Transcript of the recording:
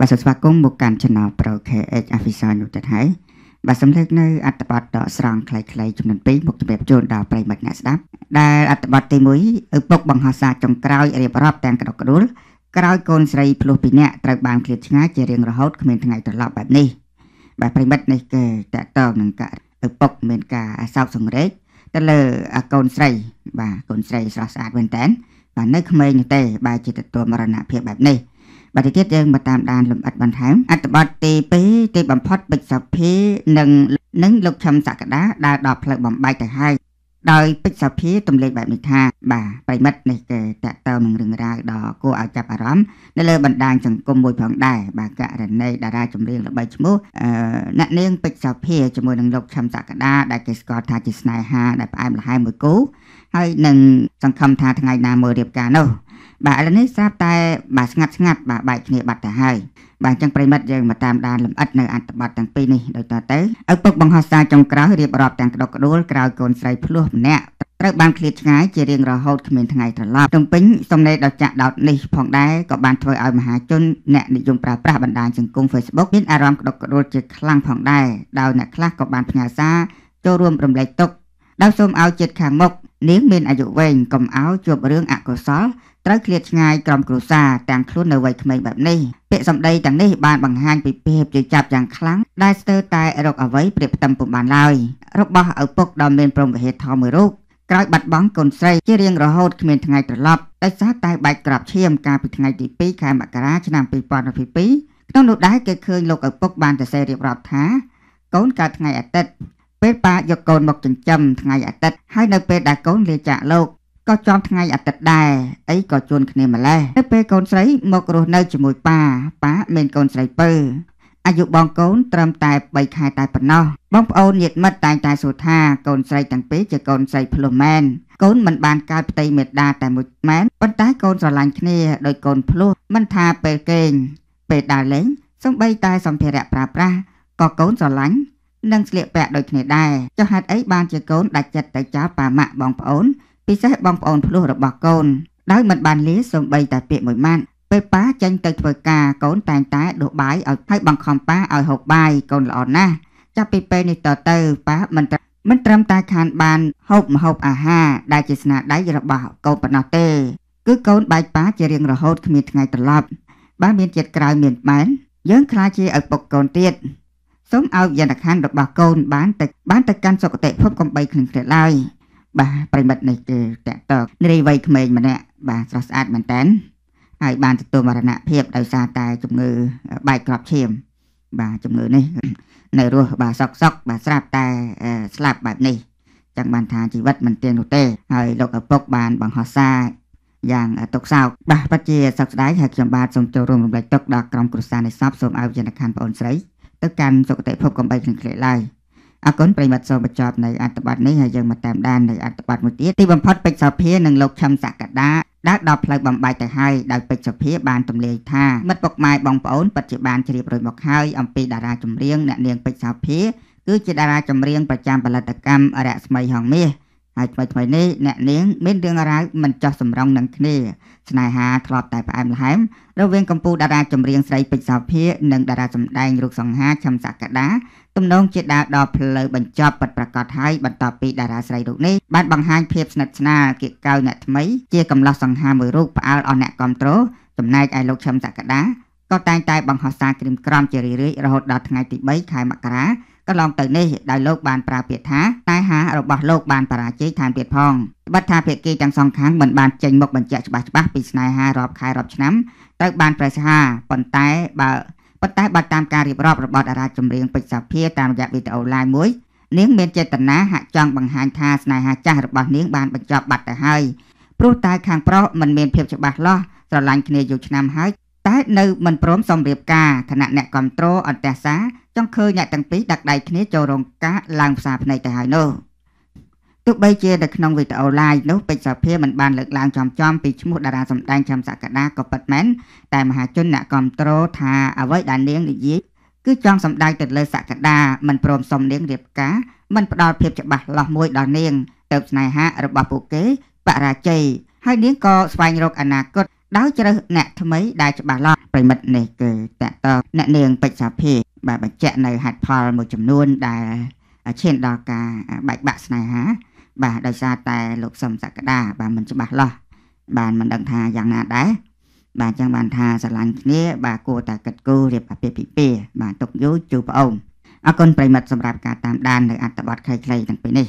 បាទសូមស្វាគមន៍មកកាន់ Channel Pro KH Official នោះទៀតហើយបាទសម្លេចនៅអត្តបទដកស្រង់ខ្លីៗចំនួន2មកជម្រាបជូនដល់ប្រិមិត្តអ្នកស្ដាប់ដែលអត្តបទទី1ឪពុកបង្ហោះសារចុងក្រោយរៀបរាប់ទាំងក្តុកក្តួលក្រោយកូនស្រីភ្លោះពីអ្នកត្រូវបានឃ្លាតឆ្ងាយជារៀងរហូតគ្មានថ្ងៃត្រឡប់បែបនេះបាទប្រិមិត្តនេះគឺតកតងនឹងការឪពុកមានការសោកសង្រេងទៅលើកូនស្រីបាទកូនស្រីស្រស់ស្អាតមែនតើបាទនៅក្មេងទេបែរជាទទួលមរណភាពបែបនេះបន្តទៀតយើងមកតាមដានលំអិតបន្ថែមអត្ថបទទី2ទីបំផុតពេជ្រសុភីនិងនិងលោកឈឹមសក្តាដើរដល់ផ្លូវបំបែកទៅហើយដោយពេជ្រសុភីទម្លេចបែបនេះថាបាទប្រិមិត្តនេះគេតាក់ទងនឹងរឿងរ៉ាវដ៏គួរឲ្យចាប់អារម្មណ៍នៅលើបណ្ដាញសង្គមមួយផងដែរបាទករណីតារាចម្រៀងល្បីឈ្មោះអឺអ្នកនាងពេជ្រសុភីជាមួយនឹងលោកឈឹមសក្តាដែលគេស្គាល់ថាជាស្នេហាដែលផ្អែមល្ហែមមួយគូហើយនឹងសង្ឃឹមថាថ្ងៃណាមើលរៀបការនោះបាទឥឡូវនេះស្រាប់តែបាទស្ងាត់ស្ងាត់បាទបែកគ្នាបាត់ទៅហើយបាទអញ្ចឹងប្រិមិត្តយើងមកតាមដានលម្អិតនៅអត្ថបទទាំងពីរនេះដូចតទៅឪពុកបង្ហោះសារចុងក្រោយរៀបរាប់ទាំងក្តុកក្តួលក្រោយកូនស្រីភ្លោះម្នាក់ត្រូវបានឃ្លាតឆ្ងាយជារៀងរហូតគ្មានថ្ងៃត្រឡប់ទំពេញសំណេរដ៏ចាក់ដោតនេះផងដែរក៏បានធ្វើឲ្យមហាជនអ្នកនិយមប្រើប្រាស់បណ្ដាញសង្គម Facebook មានអារម្មណ៍ក្តុកក្តួលជាខ្លាំងផងដែរដោយអ្នកខ្លះក៏បានផ្ញើសារចូលរួមរំលែកទុក្ខដោយសូមឲ្យជាតិខាងមុខនាងមានអាយុវែងកំអោជួបរឿងអកុសលត្រូវឃ្លាតឆ្ងាយក្រុមគ្រួសារទាំងខ្លួននៅវ័យក្មេងបែបនេះពាក្យសម្ដីទាំងនេះបានបង្ហាញពីភាពជាចាប់យ៉ាងខ្លាំងដែលស្ទើរតែរកអ្វីប្រៀបផ្ទឹមពុំបានឡើយរបស់ឪពុកដ៏មានប្រមវិហេតធមមួយរូបក្រោយបាត់បង់កូនស្រីជារៀងរហូតគ្មានថ្ងៃត្រឡប់ដោយសារតែបែកក្របឈាមកាលពីថ្ងៃទី2ខែមករាឆ្នាំ2022ក្នុងនោះដែរគេឃើញលោកឪពុកបានសរសេររៀបរាប់ថា កូនកើតថ្ងៃអាទិត្យពេលប៉ាយកកូនមកចិញ្ចឹមថ្ងៃអាទិត្យហើយនៅពេលដែលកូនលាចាកលោកក៏ចំថ្ងៃអាទិត្យដែរអីក៏ជួនគ្នាម្លេះនៅពេលកូនស្រីមករស់នៅជាមួយប៉ាប៉ាមានកូនស្រីពើអាយុបងកូនត្រឹមតែ3ខែតែប៉ុណ្ណោះបងប្អូនញាតិមិត្តតែងតែសួរថាកូនស្រីទាំងពីរជាកូនស្រីភ្លោះមែនកូនមិនបានកើតផ្ទៃមេដាតែមួយម៉ែនប៉ុន្តែកូនស្រឡាញ់គ្នាដោយកូនភ្លោះមិនថាពេលគេងពេលដើរលេងសំបីតែសម្ភារៈប្រើប្រាស់ក៏កូនស្រឡាញ់និងស្លៀកពាក់ដូចគ្នាដែរចុះហេតុអីបានជាកូនដាច់ចិត្តទៅចោលប៉ាម៉ាក់បងប្អូនពិសេសបងប្អូនភ្លោះរបស់កូនដោយមិនបានលាសំបីតែពាក្យមួយម៉ាត់ពេលប៉ាចេញទៅធ្វើការកូនតែងតែដួសបាយឲ្យហើយបង្ខំប៉ាឲ្យហូបបាយកូនល្អណាស់ចាប់ពីពេលនេះតទៅប៉ាមិនមិនត្រឹមតែខានបានហូបម្ហូបអាហារដែលជាស្នាដៃរបស់កូនប៉ុណ្ណោះទេគឺកូនបែកប៉ាជារៀងរហូតគ្មានថ្ងៃត្រឡប់ បានមានជាតិក្រៅមានបានយើងខ្លាចជាឪពុកកូនទៀតសូមឲ្យវិញ្ញាណក្ខន្ធរបស់កូនបានទៅបានទៅកាន់សុគតិភពកំបីខ្លួនគ្នាឡើយបាទប្រិមិត្តនេះគឺតកតកនារីវ័យក្មេងម្នាក់បាទស្រស់ស្អាតមែនតើហើយបានទទួលមរណភាពដោយសារតែជំងឺបែកក្របឈាមបាទជំងឺនេះនៅរស់បាទសក់សក់បាទស្រាប់តែស្លាប់បែបនេះចឹងបានថាជីវិតមិនទៀងនោះទេហើយលោកឪពុកបានបង្ហោះសារយ៉ាងទុកសោកបាទពិតជាសោកស្ដាយហើយខ្ញុំបាទសូមចូលរួមរំលែកទុកដល់ក្រុមគ្រួសារនៃសពសូមឲ្យវិញ្ញាណក្ខន្ធបងអូនស្រីទៅកាន់សុគតិភពកំបីក្នុងគ្រាឡើយអរគុណប្រិមិត្តសូមបញ្ចប់នៅអត្ថបទនេះហើយយើងមកតាមដាននៅអត្ថបទមួយទៀតទីបំផុតពេជ្រសភានិងលោកឈឹមសក្តាដើរដល់ផ្លូវបំបាយទៅហើយដោយពេជ្រសភាបានទម្លាយថាមិត្តពុកម៉ែបងប្អូនពិតជាបានជ្រាបរួចមកហើយអំពីតារាចម្រៀងអ្នកនាងពេជ្រសភាគឺជាតារាចម្រៀងប្រចាំផលិតកម្មអរិយស្មីហងមាសហើយថ្មីថ្មីនេះអ្នកនាងមានរឿងរ៉ាវមិនចោះសម្រុងនឹងគ្នា ស្នេហាធ្លាប់តែផ្អែមល្ហែមរវាងកម្ពុជាតារាចម្រៀងស្រីពេជ្រសោភានិងតារាសម្ដែងរូបសង្ហាឈឹមសក្តាទំនងជាដាវដល់ផ្លូវបញ្ចប់ពិតប្រាកដហើយបន្ទាប់ពីតារាស្រីរូបនេះបានបង្ហាញភាពស្និទ្ធស្នាលគៀកកៅអ្នកថ្មីជាកំឡោះសង្ហាមួយរូបផ្អើលអស់អ្នកគ្រប់គ្រងចំណែកឯលោកឈឹមសក្តាក៏តែងតែបង្ហោះសារក្រៀមក្រំជារឿយៗរហូតដល់ថ្ងៃទី3ខែមករាកន្លងទៅនេះដោយលោកបានប្រើពាក្យថាតែហារបស់លោកបានបរាជ័យថែមទៀតផងត្បិតថាភាគីទាំងសងខាងមិនបានចេញមុខបញ្ជាក់ច្បាស់ច្បាស់ពីស្នេហារាប់ខែរាប់ឆ្នាំត្រូវបានប្រសាហាប៉ុន្តែបើប៉ុន្តែបើតាមការរៀបរាប់របស់តារាចម្រៀងពេជ្រសាភាតាមរយៈវីដេអូ live មួយនាងមានចេតនាហាក់ចង់បង្ហាញថាស្នេហាចាស់របស់នាងបានបញ្ចប់បាត់ទៅហើយព្រោះតែខាងប្រុសមិនមានភាពច្បាស់លាស់ស្រឡាញ់គ្នាយូរឆ្នាំហើយតែនៅមិនព្រមសម្រៀបការគណៈអ្នកគ្រប់គ្រងអន្តរសាចង់ឃើញអ្នកទាំងពីរដាក់ដៃគ្នាចូលរោងការឡើងផ្សារភ្នែកទៅហើយនោះទោះបីជានៅក្នុងវីដេអូ live នោះពេជ្រសាភាមិនបានលើកឡើងចំចំពីឈ្មោះតារាសម្ដែងចាំសក្តាក៏ពិតមែនតែមហាជនអ្នកគ្រប់គ្រងថាអ្វីដែលនាងនិយាយគឺចង់សម្ដៅទៅលើសក្តាមិនព្រមសុំនាងរៀបការមិនផ្ដល់ភាពច្បាស់លាស់មួយដល់នាងទៅស្នេហារបស់ពួកគេបរាជ័យហើយនាងក៏ស្វែងរកអនាគតដោយជ្រើសអ្នកថ្មីដែលច្បាស់លាស់ប្រិមិត្តនេះគឺតកតអ្នកនាងពេជ្រសាភីបាទបញ្ជាក់នៅហេតុផលមួយចំនួនដែលឈានដល់ការបែកបាក់ស្នេហា បាទដោយសារតែលោក សំសក្តា បាទមិនច្បាស់លាស់បាទមិនដឹងថាយ៉ាងណាដែរបាទអញ្ចឹងបានថាស្រឡាញ់គ្នាបាទគួរតែកិត្តគូរៀបអាពាហ៍ពិពាហ៍បាទទុកយូរជួបប្អូនអរគុណប្រិមិត្តសម្រាប់ការតាមដាននៅអត្ថបទខ្លីៗទាំងពីរនេះ